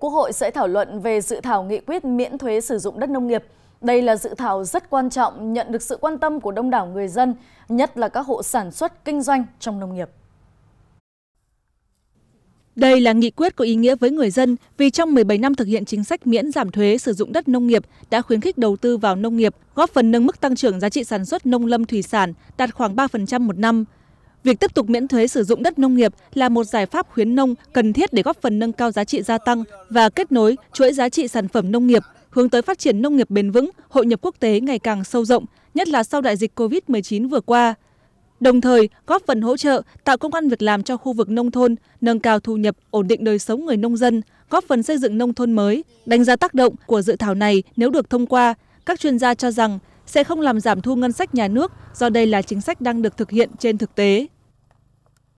Quốc hội sẽ thảo luận về dự thảo nghị quyết miễn thuế sử dụng đất nông nghiệp. Đây là dự thảo rất quan trọng nhận được sự quan tâm của đông đảo người dân, nhất là các hộ sản xuất kinh doanh trong nông nghiệp. Đây là nghị quyết có ý nghĩa với người dân vì trong 17 năm thực hiện chính sách miễn giảm thuế sử dụng đất nông nghiệp đã khuyến khích đầu tư vào nông nghiệp, góp phần nâng mức tăng trưởng giá trị sản xuất nông lâm thủy sản đạt khoảng 3% một năm việc tiếp tục miễn thuế sử dụng đất nông nghiệp là một giải pháp khuyến nông cần thiết để góp phần nâng cao giá trị gia tăng và kết nối chuỗi giá trị sản phẩm nông nghiệp hướng tới phát triển nông nghiệp bền vững hội nhập quốc tế ngày càng sâu rộng nhất là sau đại dịch covid 19 vừa qua đồng thời góp phần hỗ trợ tạo công an việc làm cho khu vực nông thôn nâng cao thu nhập ổn định đời sống người nông dân góp phần xây dựng nông thôn mới đánh giá tác động của dự thảo này nếu được thông qua các chuyên gia cho rằng sẽ không làm giảm thu ngân sách nhà nước do đây là chính sách đang được thực hiện trên thực tế